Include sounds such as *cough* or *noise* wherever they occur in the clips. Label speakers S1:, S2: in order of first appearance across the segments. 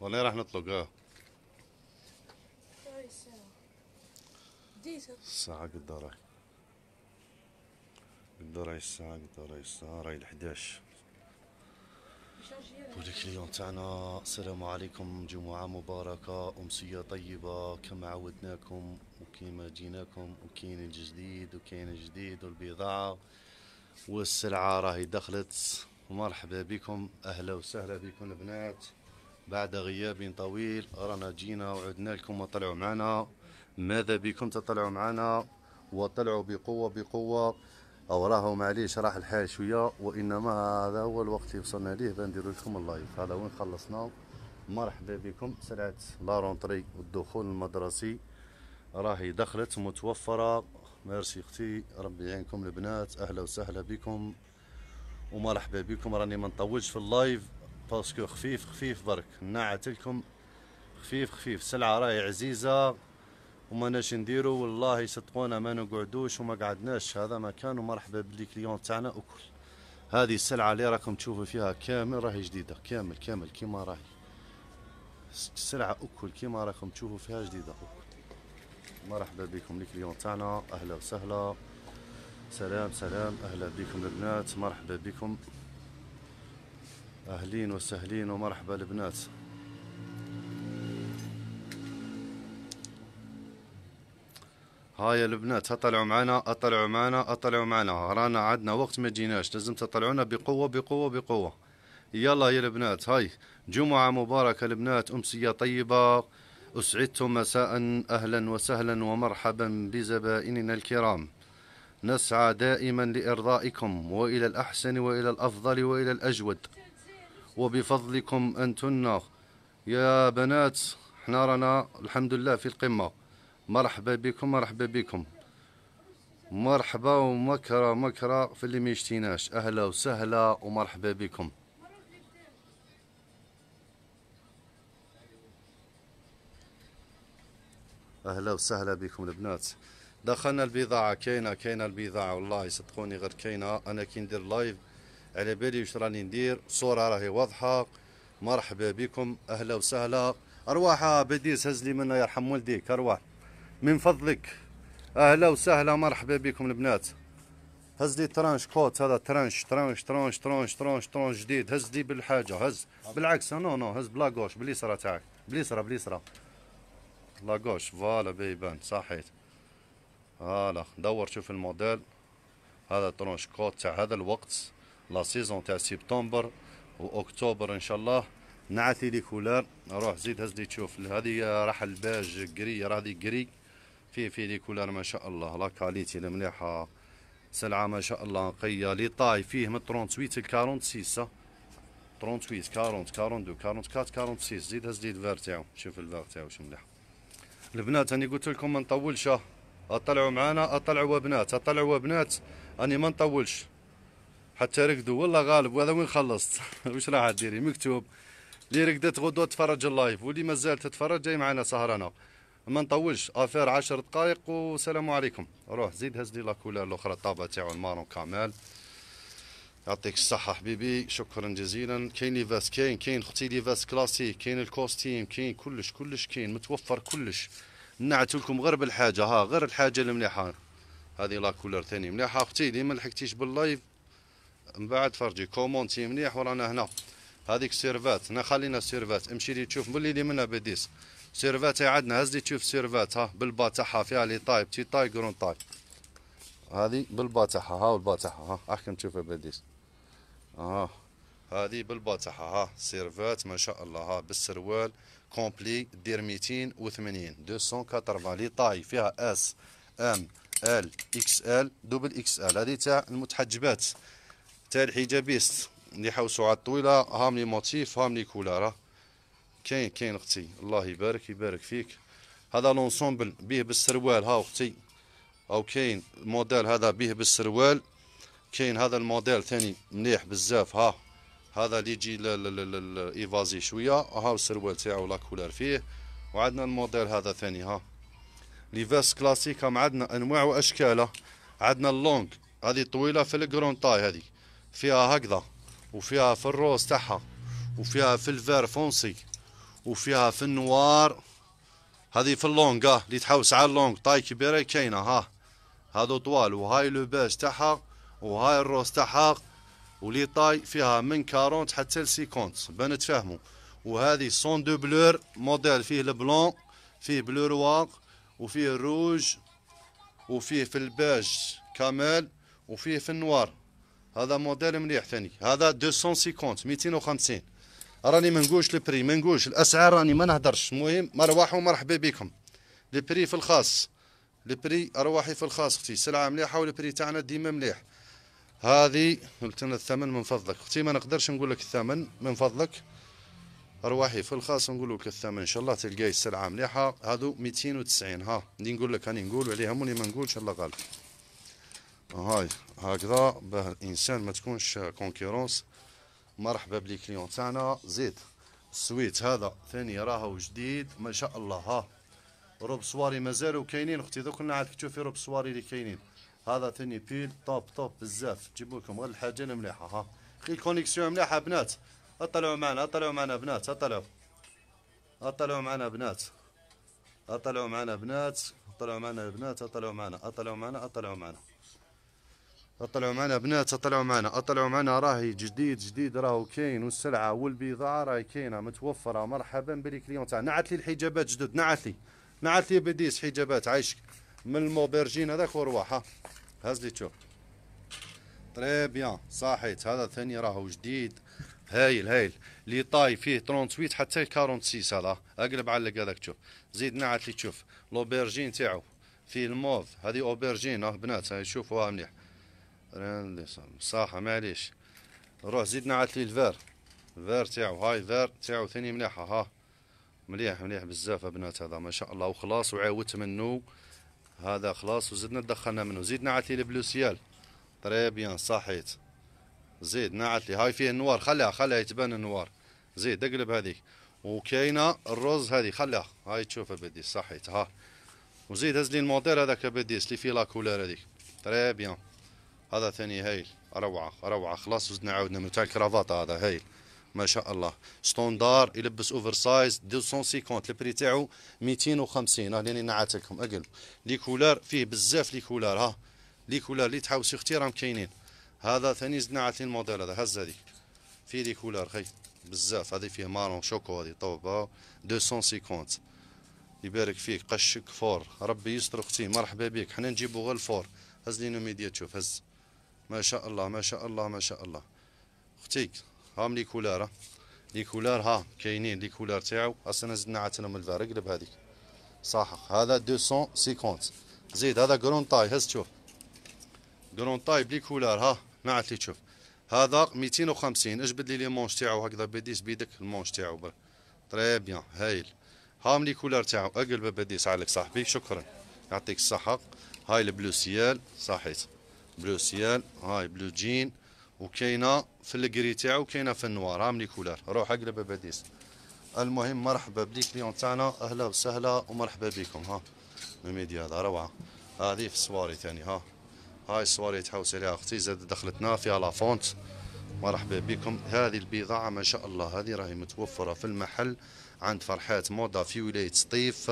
S1: والله راح نطلق اه الساعة قد راي قد راي الساعة قد راي الساعة راي الحداش ولك اليوم تاعنا السلام عليكم جمعة مباركة أمسية طيبة كما عودناكم وكما جيناكم وكاين الجديد وكاين الجديد والبضاعة والسلعة راهي دخلت مرحبا بكم أهلا وسهلا بكم البنات بعد غياب طويل رانا جينا وعدنا لكم وطلعوا معنا ماذا بكم تطلعوا معنا وطلعوا بقوه بقوه او راهو معليش راح الحال شويه وانما هذا هو الوقت اللي وصلنا ليه بنديروا لكم اللايف هذا وين خلصنا مرحبا بكم سرعه لا رونتري والدخول المدرسي راهي دخلت متوفره ميرسي اختي ربي يعينكم البنات اهلا وسهلا بكم ومرحبا بكم راني ما نطولش في اللايف باسكو خفيف خفيف برك نعت لكم خفيف خفيف سلعه راهي عزيزه وما ناش نديرو والله يصدقونا ما نقعدوش وما قعدناش هذا مكان ومرحبا بلي كليون تاعنا وكل هذه السلعه اللي راكم تشوفوا فيها كامل راهي جديده كامل كامل كيما راهي السلعه اكل كيما راكم تشوفوا فيها جديده اكل مرحبا بكم الكليون تاعنا اهلا وسهلا سلام سلام اهلا بكم البنات مرحبا بكم اهلين وسهلين ومرحبا البنات هاي البنات اطلعوا معنا اطلعوا معنا اطلعوا معنا رانا عندنا وقت ما جيناش لازم تطلعونا بقوه بقوه بقوه يلا يا البنات هاي جمعه مباركه البنات امسيه طيبه اسعدتم مساء اهلا وسهلا ومرحبا بزبائننا الكرام نسعى دائما لارضائكم والى الاحسن والى الافضل والى الاجود وبفضلكم أنتن يا بنات احنا رانا الحمد لله في القمة مرحبا بكم مرحبا بكم مرحبا ومكرة مكرة في اللي ما يشتيناش أهلا وسهلا ومرحبا بكم أهلا وسهلا بكم البنات دخلنا البضاعة كاينة كاينة البضاعة والله صدقوني غير كاينة أنا كي ندير لايف على بالي واش راني ندير الصوره راهي واضحه مرحبا بكم اهلا وسهلا ارواح بديس هز لي منا يرحم والديك ارواح من فضلك اهلا وسهلا مرحبا بكم البنات هز لي ترانش كوت هذا ترانش ترانش ترانش ترانش ترانش ترانش جديد هز لي بالحاجه هز بالعكس نو نو هز بلا غوش باليسرى تاعك باليسرى باليسرى لا غوش فوالا بيبان صحيت فوالا دور شوف الموديل هذا ترونش كوت تاع هذا الوقت لا سيزون تاع سبتمبر واكتوبر ان شاء الله نعتي لي كولار روح زيد هز لي تشوف هذه راح الباج كري هذه كري في في لي كولار ما شاء الله لا كاليتي مليحه سلعه ما شاء الله نقيه لي طاي فيه من 38 ل 46 38 40 42 44 46 زيد هز لي الفار تاعو شوف الفار تاعو واش مليح البنات انا قلت لكم ما نطولش اطلعوا معانا اطلعوا بنات اطلعوا بنات اني ما نطولش حتى رقدوا والله غالب وهذا وين خلصت *laughs* واش راح ديري مكتوب اللي رقدت غدوه تفرج اللايف واللي مازال تتفرج جاي معنا سهرانه ما نطولش افير 10 دقائق والسلام عليكم روح زيد هز لي لاكولار الاخرى الطابه تاعو المارون كامل يعطيك الصحة حبيبي شكرا جزيلا كاين لي فاس كاين كاين اختي لي فاس كلاسيك كاين الكوستيم كاين كلش كلش كاين متوفر كلش نعت لكم غير بالحاجة ها غير الحاجة المليحة هذه لاكولار ثاني مليحة اختي اللي ما لحقتيش باللايف من بعد فرجي كومونتي مليح ورانا هنا هذيك سيرفات هنا خلينا سيرفات امشي لي تشوف بلي لي منها بديس سيرفات عندنا هز لي تشوف سيرفات ها بالبا تاعها فيها لي طايب بتي طاي كرون طاي هذي بالبا تاعها ها والبا تاعها ها احكم تشوفها بديس ها آه، هذي بالبا تاعها ها سيرفات ما شاء الله ها بالسروال كومبلي دير ميتين وثمانين 280 كاتربان لي طاي فيها اس ام ال اكس ال دوبل اكس ال هذه تاع المتحجبات تاع الحجابيست اللي حوسوا على الطويله هام لي موتيف هام لي كولار كاين كاين اختي الله يبارك يبارك فيك هذا لونسومبل بيه بالسروال ها اختي او كاين الموديل هذا بيه بالسروال كاين هذا الموديل ثاني مليح بزاف ها هذا اللي يجي ايفازي شويه ها السروال تاعو لا كولار فيه وعندنا الموديل هذا ثاني ها لي فاس كلاسيك هم عندنا انواع واشكاله عندنا اللونغ هذه طويله في الكرون طاي هذه فيها هكذا وفيها في الروز تاعها وفيها في الفير فونسي وفيها في النوار هذه في اللونغ اه اللي تحوس على اللونغ طاي كبيره كاينه ها هادو طوال وهاي لو بيج تاعها وهاي الروز تاعها ولي طاي فيها من 40 حتى ل 50 بان تفهموا وهذه سون دو بلور موديل فيه البلون فيه بلور واق وفيه الروج وفيه في البيج كامل وفيه في النوار هذا موديل مليح ثاني هذا 250 250 راني ما نقولش البري ما نقولش الاسعار راني ما نهدرش المهم مرواح ومرحبا بكم البري في الخاص البري ارواحي في الخاص اختي سلعه مليحه والبري تاعنا ديما مليح هذه قلت لنا الثمن من فضلك اختي ما نقدرش نقول لك الثمن من فضلك ارواحي في الخاص نقول لك الثمن ان شاء الله تلقاي السلعه مليحه هذو 290 ها اللي نقول لك راني نقول عليهم واللي ما نقولش الله غالب هاي هكذا باه الانسان ما تكونش كونكورونس مرحبا بلي كليون تاعنا زيد السويت هذا ثاني راهو جديد ما شاء الله ها روب سواري مازالو كاينين اختي دوك كنا عاد تشوفي روب سواري اللي كاينين هذا ثاني بيل طوب طوب بزاف جيبوا لكم غير الحاجه المليحه ها خي الكونيكسيون مليحه بنات اطلعوا معنا اطلعوا معنا بنات اطلعوا اطلعوا معنا بنات اطلعوا معنا بنات اطلعوا معنا بنات اطلعوا معنا اطلعوا معنا اطلعوا معنا اطلعوا معنا بنات اطلعوا معنا اطلعوا معنا راهي جديد جديد راهو كاين والسلعه والبضاعه راهي كاينه متوفره مرحبا بلي كليون تاعنا نعت لي الحجابات جدد نعت لي نعت لي بديس حجابات عايشك من الموبرجين هذاك ورواحه ها هاز لي تشوف تري بيان صحيت هذا ثاني راهو جديد هايل هايل لي طاي فيه 38 حتى 46 هذا اقلب علق هذاك تشوف زيد نعت لي تشوف لوبرجين تاعو فيه الموف هذه اوبرجين اه بنات شوفوها مليح ريان ديسمبر صح معليش روح زيدنا عاد لي الفار تاعو هاي الفار تاعو ثاني مليحه ها مليح مليح بزاف ابنات هذا ما شاء الله وخلاص وعاودت منه هذا خلاص وزدنا دخلنا منه زيدنا عاد لي البلوسيال طري بيان صحيت زيد نعتلي لي هاي فيه النوار خليها خليها يتبان النوار زيد اقلب هذيك وكاينه الرز هذه خليها هاي تشوفها بدي صحيت ها وزيد هز لي الموديل هذاك بديس اللي فيه لاكولار هذيك طري بيان هذا ثاني هايل روعه روعه خلاص وزنا عاودنا من تاع الكرافات هذا هايل ما شاء الله ستوندار يلبس اوفر سايز 250 البري تاعو 250 ها لاني نعات لكم اقل لي كولار فيه بزاف لي كولار ها لي كولار اللي تحاوسي اختي راهم كاينين هذا ثاني زدنا عاد الموديل هذا هز هذيك فيه لي كولار خي بزاف هذه فيه مارون شوكو هذه طوبه 250 يبارك فيك قشك فور ربي يستر اختي مرحبا بك حنا نجيبو غير الفور هز لي نوميديا تشوف هز ما شاء الله ما شاء الله ما شاء الله اختي هام لي كولاره لي كولار ها كاينين لي كولار تاعو اصلا زدنا عتنا من الفار قلب هذيك صح هذا 250 زيد هذا غرون طاي هز شوف غرون طاي بلي كولار ها ما عاد لي تشوف هذا 250 اجبد لي لي مونش تاعو هكذا بديس بيدك المونش تاعو برك تري بيان هايل هام ملي كولار تاعو اقلب بديس عليك صاحبي شكرا يعطيك الصحه هاي البلو سيال صحيت بلو سيال هاي بلو جين وكاينه في الكري تاعو وكاينه في النوار عاملي كولار روح اقلب باديس المهم مرحبا ليون تاعنا اهلا وسهلا ومرحبا بكم ها الميديا هذا روعه هذه في الصواري ثاني ها هاي الصواري تحوس عليها اختي زاد دخلتنا فيها لافونت مرحبا بكم هذه البضاعه ما شاء الله هذه راهي متوفره في المحل عند فرحات موضه في ولايه سطيف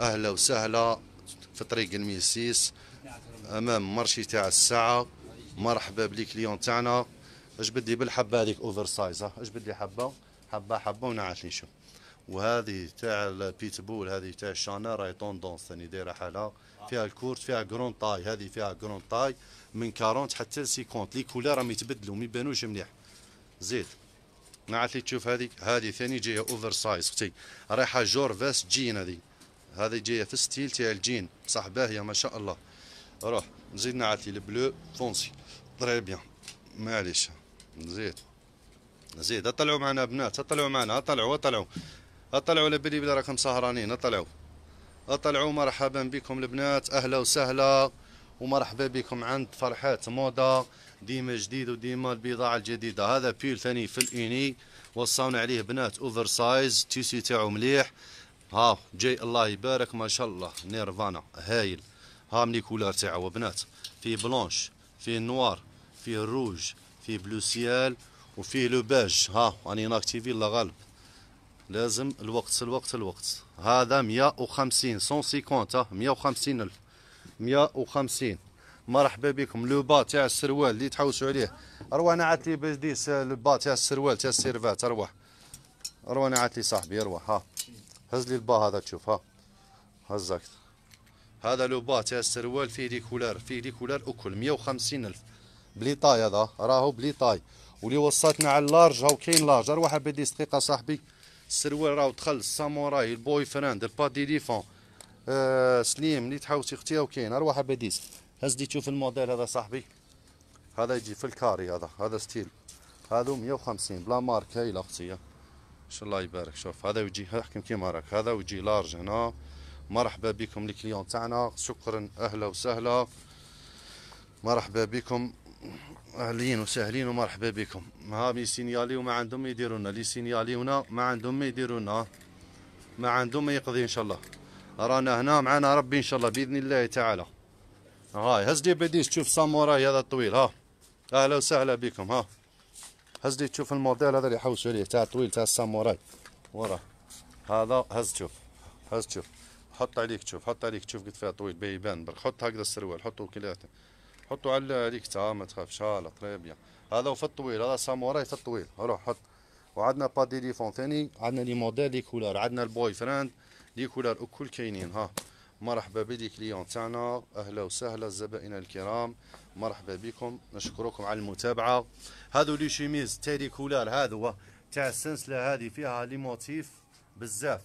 S1: اهلا وسهلا في طريق الميسيس امام مارشي تاع الساعه مرحبا بلي كليون تاعنا اجبد لي بالحبه هذيك اوفر سايز اجبد لي حبه حبه حبه ونعت نشوف وهذه تاع البيتبول هذه تاع الشانا راهي طوندونس ثاني يعني دايره حالها فيها الكورت فيها كرون طاي هذه فيها كرون طاي من 40 حتى ل 50 لي كولار راهم يتبدلوا ما يبانوش مليح زيد نعت لي تشوف هذيك هذه ثاني جايه اوفر سايز اختي رايحه جور فاس جين هذه هذه جايه في ستيل تاع الجين صح باهيه ما شاء الله روح نزيد نعطي البلو فونسي تري بيان معليش زيد زيد اطلعوا معنا بنات اطلعوا معنا اطلعوا اطلعوا اطلعوا على بالي بلي راكم سهرانين اطلعوا اطلعوا مرحبا بكم البنات اهلا وسهلا ومرحبا بكم عند فرحات موضه ديما جديد وديما البضاعه الجديده هذا بيل ثاني في الاني وصاونا عليه بنات اوفر سايز تيسي تاعو مليح ها جاي الله يبارك ما شاء الله نيرفانا هايل هام لي كولار تاعو بنات فيه بلونش فيه نوار فيه الروج فيه بلو سيال وفيه لو باج ها راني ناكتيفي لا غالب لازم الوقت الوقت الوقت هذا 150 150 ها 150 الف 150 مرحبا بكم لو با تاع السروال اللي تحوسوا عليه انا عاد لي باش لو با تاع السروال تاع السيرفات اروح اروح انا عاد لي صاحبي اروح ها هز لي البا هذا تشوف ها هزاك هذا لو بات السروال فيه كولار فيه ريكولار اكل 150 الف بلي طاي هذا راهو بلي طاي ولي وصلتنا على اللارج هاو كاين لارج اروح بديس دقيقه صاحبي السروال راهو دخل الساموراي البوي فرند البادي ديفون آه سليم اللي تحوسي اختي هاو كاين اروح بديس هزدي تشوف الموديل هذا صاحبي هذا يجي في الكاري هذا هذا ستيل هذو 150 بلا مارك هاي اختي ان شاء الله يبارك شوف هذا يجي احكم كيما راك هذا يجي لارج هنا مرحبا بكم الكليون تاعنا شكرا اهلا وسهلا مرحبا بكم اهلين وسهلين ومرحبا بكم ها سينيالي ما عندهم ما يديرونا اللي سينياليونا ما عندهم ما يديرونا ما عندهم ما يقضي ان شاء الله رانا هنا معنا ربي ان شاء الله باذن الله تعالى هاي هز لي بديش تشوف ساموراي هذا الطويل ها اهلا وسهلا بكم ها هز لي تشوف الموديل هذا اللي حوسوا عليه تاع الطويل تاع الساموراي وراه هذا هز تشوف هز تشوف حط عليك تشوف حط عليك تشوف قد فيها طويل بيبان برك حط هكذا السروال حطوا كلاته حطوا على عليك تا ما تخافش هلا طريب يعني هذا وفي في الطويل هذا ساموراي في الطويل روح حط وعندنا با ديليفون ثاني عندنا لي موديل لي كولور عندنا البوي فريند لي كولور الكل كاينين ها مرحبا بلي كليون تاعنا اهلا وسهلا الزبائن الكرام مرحبا بكم نشكركم على المتابعه هذو لي شيميز تاع لي كولور هذو تاع السلسله هذه فيها لي موتيف بزاف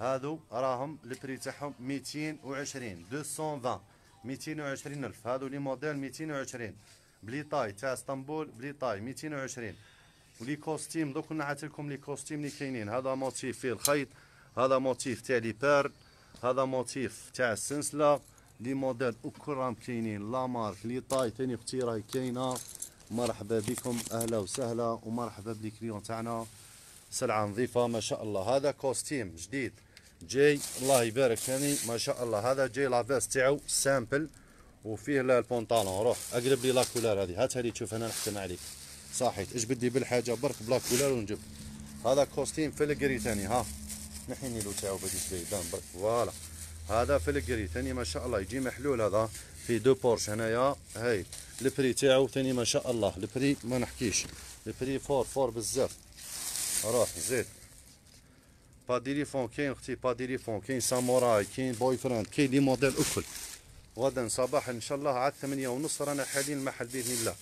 S1: هادو راهم البري تاعهم 220 220 220 الف هادو لي موديل 220 بلي طاي تاع اسطنبول بلي طاي 220 ولي كوستيم دوك نعت لكم لي كوستيم لي كاينين هذا موتيف فيه الخيط هذا موتيف تاع لي بيرل هذا موتيف تاع السنسله لي موديل راهم كاينين لا مارك لي طاي ثاني اختي راهي كاينه مرحبا بكم اهلا وسهلا ومرحبا بالكليون تاعنا سلعه نظيفه ما شاء الله هذا كوستيم جديد جاي الله يبارك ثاني ما شاء الله هذا جاي لافاس تاعو سامبل وفيه البونطالون روح اقرب لي لاكولار هذه هات هذه تشوف انا نحكم عليك صحيت اش بدي بالحاجه برك بلاكولار ونجيب هذا كوستيم فلقري ثاني ها نحيني له تاعو بدي شوي قدام برك فوالا هذا فلقري ثاني ما شاء الله يجي محلول هذا في دو بورش هنايا هاي البري تاعو ثاني ما شاء الله البري ما نحكيش البري فور فور بزاف روح زيت باديري فون كاين اختي باديري فون كاين ساموراي كاين بوي فريند كاين لي موديل الكل غدا صباحا ان شاء الله عاد ثمانية ونص رانا حاليا المحل باذن الله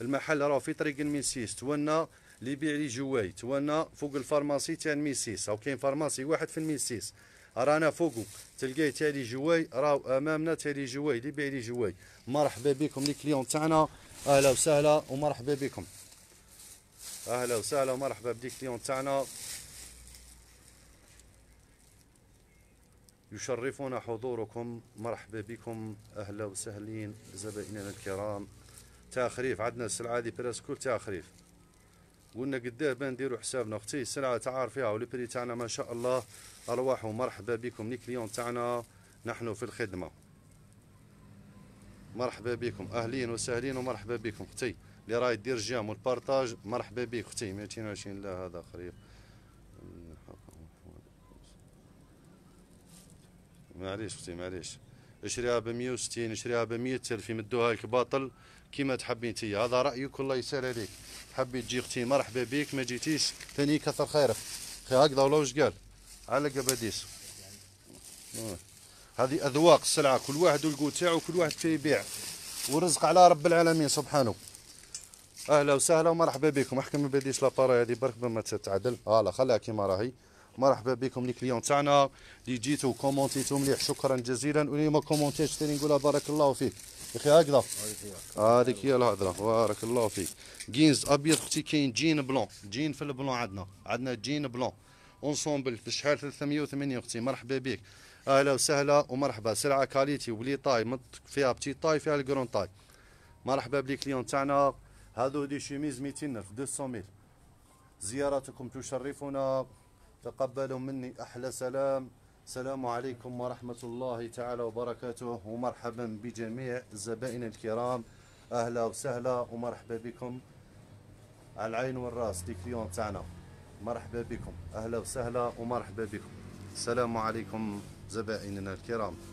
S1: المحل راه في طريق الميسيس توانا لي بيع لي جواي توانا فوق الفارماسي تاع الميسيس او كاين فارماسي واحد في الميسيس رانا فوقو تلقاي تاع لي جواي راهو امامنا تاع لي جواي لي بيع لي جواي مرحبا بكم لي كليون تاعنا اهلا وسهلا ومرحبا بكم اهلا وسهلا ومرحبا بلي كليون تاعنا يشرفنا حضوركم مرحبا بكم أهلا وسهلين زبائننا الكرام تاخريف عندنا السلعة هذه براسكول تاخريف قلنا قداه بنديروا حسابنا اختي السلعة عارفيها والبري تاعنا ما شاء الله أرواح ومرحبا بكم نيكليون تاعنا نحن في الخدمة مرحبا بكم أهلين وسهلين ومرحبا بكم اختي اللي راهي دير جام والبارطاج مرحبا بك اختي 220 لا هذا خريف معليش اختي معليش اشريها ب 160 اشريها ب 100 سلف يمدوها لك باطل كيما تحبي انت هذا رايك الله يسهل عليك حبي تجي اختي مرحبا بك ما جيتيش ثاني كثر خيرك هكذا ولا واش قال علق باديس هذه اذواق السلعه كل واحد والقو تاعو كل واحد يبيع ورزق على رب العالمين سبحانه اهلا وسهلا ومرحبا بكم احكم ما بديش لابارا هذه برك ما تتعدل هلا آه، خليها كيما راهي مرحبا بكم لي كليون تاعنا اللي جيتو كومونتيتو مليح شكرا جزيلا واللي ما كومونتيش ثاني نقولها بارك الله فيك يا اخي هكذا هذيك هي الهضره بارك الله فيك جينز ابيض اختي كاين جين بلون جين في البلون عندنا عندنا جين بلون اونسومبل بشحال 380 اختي مرحبا بك اهلا وسهلا ومرحبا سلعه كاليتي ولي طاي فيها بتي طاي فيها الكرون طاي مرحبا بلي كليون تاعنا هذو دي شيميز 200 200 ميل زيارتكم تشرفنا تقبلوا مني أحلى سلام السلام عليكم ورحمة الله تعالى وبركاته ومرحبا بجميع زبائن الكرام أهلا وسهلا ومرحبا بكم على العين والراس ليكليون تاعنا مرحبا بكم أهلا وسهلا ومرحبا بكم السلام عليكم زبائننا الكرام